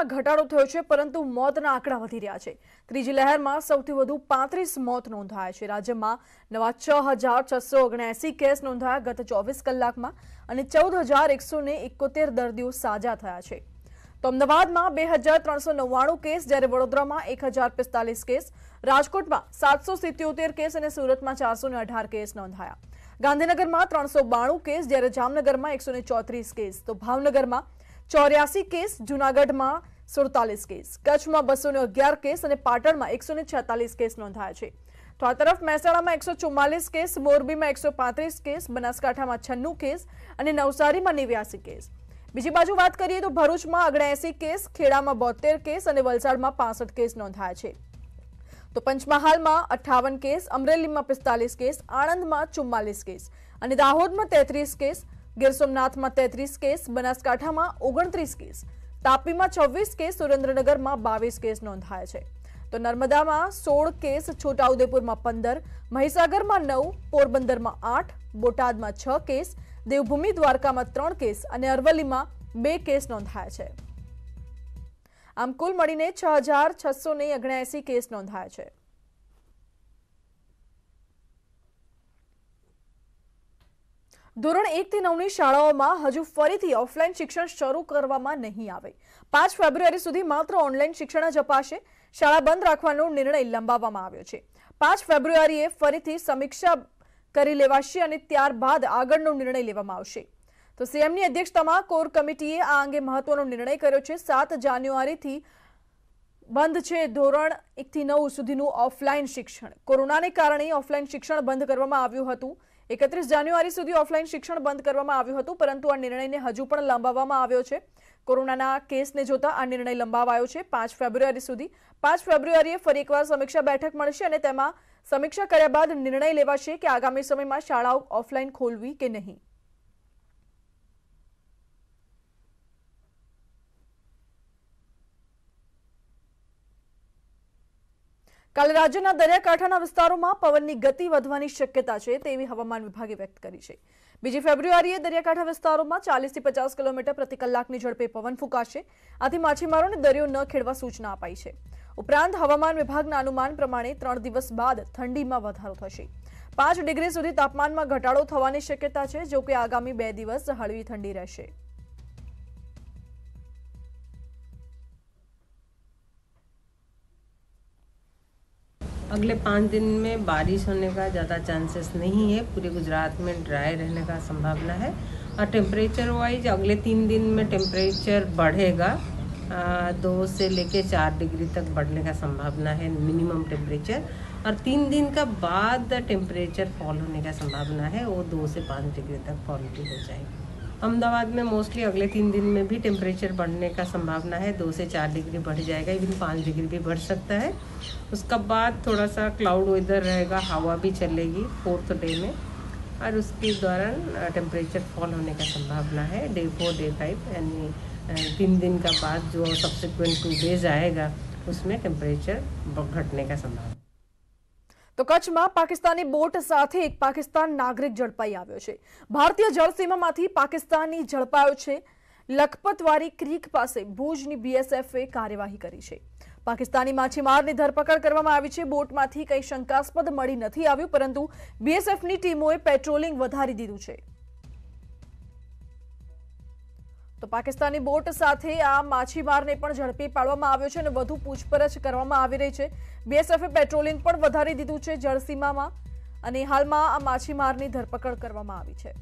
કેસમાં ઘટાડો થયો છે પરંતુ મોતના આંકડા વધી રહ્યા છે ત્રીજી લહેરમાં સૌથી વધુ પાંત્રીસ મોત નોંધાયા છે રાજ્યમાં નવા છ હજાર છસો ઓગણએસી કેસ નોંધાયા ગત ચોવીસ કલાકમાં અને ચૌદ હજાર એકસો ને એકોતેર દર્દીઓ સાજા થયા છે તો અમદાવાદમાં બે હજાર ત્રણસો નવ્વાણું કેસ જ્યારે વડોદરામાં એક હજાર પિસ્તાલીસ કેસ રાજકોટમાં સાતસો સિત્યોતેર કેસ અને સુરતમાં ચારસો ને અઢાર કેસ નોંધાયા ગાંધીનગરમાં ત્રણસો બાણું કેસ જ્યારે જામનગરમાં એકસો ને ચોત્રીસ કેસ તો ભાવનગરમાં ચોર્યાસી કેસ જૂનાગઢમાં સુડતાલીસ કેસ કચ્છમાં બસો અગિયાર કેસ અને પાટણમાં એકસો છેતાલીસ કેસ નોંધાયા છે તો આ તરફ મહેસાણામાં એકસો ચુમ્માલીસ કેસ મોરબીમાં એકસો પાંત્રીસ કેસ બનાસકાંઠામાં છન્નું કેસ અને નવસારીમાં નેવ્યાસી કેસ બીજી બાજુ વાત કરીએ તો ભરૂચમાં અગણ્યાએસી કેસ ખેડામાં બોતેર કેસ અને વલસાડમાં પાસઠ કેસ નોંધાયા છે તો પંચમહાલમાં અઠ્ઠાવન કેસ અમરેલીમાં પિસ્તાલીસ કેસ આણંદમાં ચુમ્માલીસ કેસ અને દાહોદમાં તેત્રીસ કેસ ગીર સોમનાથમાં તેત્રીસ કેસ બનાસકાંઠામાં ઓગણત્રીસ કેસ તાપીમાં છવ્વીસ કેસ સુરેન્દ્રનગરમાં બાવીસ કેસ નોંધાયા છે તો નર્મદામાં સોળ કેસ છોટાઉદેપુરમાં પંદર મહીસાગરમાં નવ પોરબંદરમાં આઠ બોટાદમાં છ કેસ દેવભૂમિ દ્વારકામાં ત્રણ કેસ અને અરવલ્લીમાં બે કેસ નોંધાયા છે આમ કુલ મળીને છ હજાર છસો ને કેસ નોંધાયા છે ધોરણ એકથી નવની શાળાઓમાં હજુ ફરીથી ઓફલાઈન શિક્ષણ શરૂ કરવામાં નહીં આવે પાંચ ફેબ્રુઆરી સુધી માત્ર ઓનલાઈન શિક્ષણ જ અપાશે શાળા બંધ રાખવાનો નિર્ણય લંબાવવામાં આવ્યો છે પાંચ ફેબ્રુઆરીએ ફરીથી સમીક્ષા કરી લેવાશે અને ત્યારબાદ આગળનો નિર્ણય લેવામાં આવશે તો સીએમની અધ્યક્ષતામાં કોર કમિટીએ આ અંગે મહત્વનો નિર્ણય કર્યો છે સાત જાન્યુઆરીથી બંધ છે ધોરણ એકથી નવ સુધીનું ઓફલાઈન શિક્ષણ કોરોનાને કારણે ઓફલાઈન શિક્ષણ બંધ કરવામાં આવ્યું હતું એકત્રીસ જાન્યુઆરી સુધી ઓફલાઈન શિક્ષણ બંધ કરવામાં આવ્યું હતું પરંતુ આ નિર્ણયને હજુ પણ લંબાવવામાં આવ્યો છે કોરોનાના કેસને જોતા આ નિર્ણય લંબાવાયો છે પાંચ ફેબ્રુઆરી સુધી પાંચ ફેબ્રુઆરીએ ફરી એકવાર સમીક્ષા બેઠક મળશે અને તેમાં સમીક્ષા કર્યા બાદ નિર્ણય લેવાશે કે આગામી સમયમાં શાળાઓ ઓફલાઈન ખોલવી કે નહીં કાલે રાજ્યના દરિયાકાંઠાના વિસ્તારોમાં પવનની ગતિ વધવાની શક્યતા છે તેવી હવામાન વિભાગે વ્યક્ત કરી છે બીજી ફેબ્રુઆરીએ દરિયાકાંઠા વિસ્તારોમાં ચાલીસથી પચાસ કિલોમીટર પ્રતિ કલાકની ઝડપે પવન ફૂંકાશે આથી માછીમારોને દરિયો ન ખેડવા સૂચના અપાઈ છે ઉપરાંત હવામાન વિભાગના અનુમાન પ્રમાણે ત્રણ દિવસ બાદ ઠંડીમાં વધારો થશે પાંચ ડિગ્રી સુધી તાપમાનમાં ઘટાડો થવાની શક્યતા છે જોકે આગામી બે દિવસ હળવી ઠંડી રહેશે अगले पाँच दिन में बारिश होने का ज़्यादा चांसेस नहीं है पूरे गुजरात में ड्राई रहने का संभावना है और टेम्परेचर वाइज अगले तीन दिन में टेम्परेचर बढ़ेगा आ, दो से लेके चार डिग्री तक बढ़ने का संभावना है मिनिमम टेम्परेचर और तीन दिन का बाद टेम्परेचर फॉल होने का संभावना है वो दो से पाँच डिग्री तक फॉल भी हो जाएगी अहमदाबाद में मोस्टली अगले तीन दिन में भी टेम्परेचर बढ़ने का संभावना है दो से चार डिग्री बढ़ जाएगा इवन पाँच डिग्री भी बढ़ सकता है उसका बाद थोड़ा सा क्लाउड वेदर रहेगा हवा भी चलेगी फोर्थ डे में और उसके दौरान टेम्परेचर फॉल होने का संभावना है डे फोर डे फाइव यानी तीन दिन का बाद जो सब्सिक्वेंट टू डेज आएगा उसमें टेम्परेचर घटने का संभावना તો કચ્છમાં પાકિસ્તાની બોટ સાથે એક પાકિસ્તાન નાગરિક ઝડપાઈ આવ્યો છે ભારતીય જળસીમામાંથી પાકિસ્તાની ઝડપાયો છે લખપતવારી ક્રીક પાસે ભુજની બીએસએફએ કાર્યવાહી કરી છે પાકિસ્તાની માછીમારની ધરપકડ કરવામાં આવી છે બોટમાંથી કંઈ શંકાસ્પદ મળી નથી આવ્યું પરંતુ બીએસએફની ટીમોએ પેટ્રોલિંગ વધારી દીધું છે તો પાકિસ્તાની બોટ સાથે આ માછીમારને પણ ઝડપી પાડવામાં આવ્યો છે અને વધુ પૂછપરછ કરવામાં આવી રહી છે બીએસએફે પેટ્રોલિંગ પણ વધારી દીધું છે જળસીમામાં અને હાલમાં આ માછીમારની ધરપકડ કરવામાં આવી છે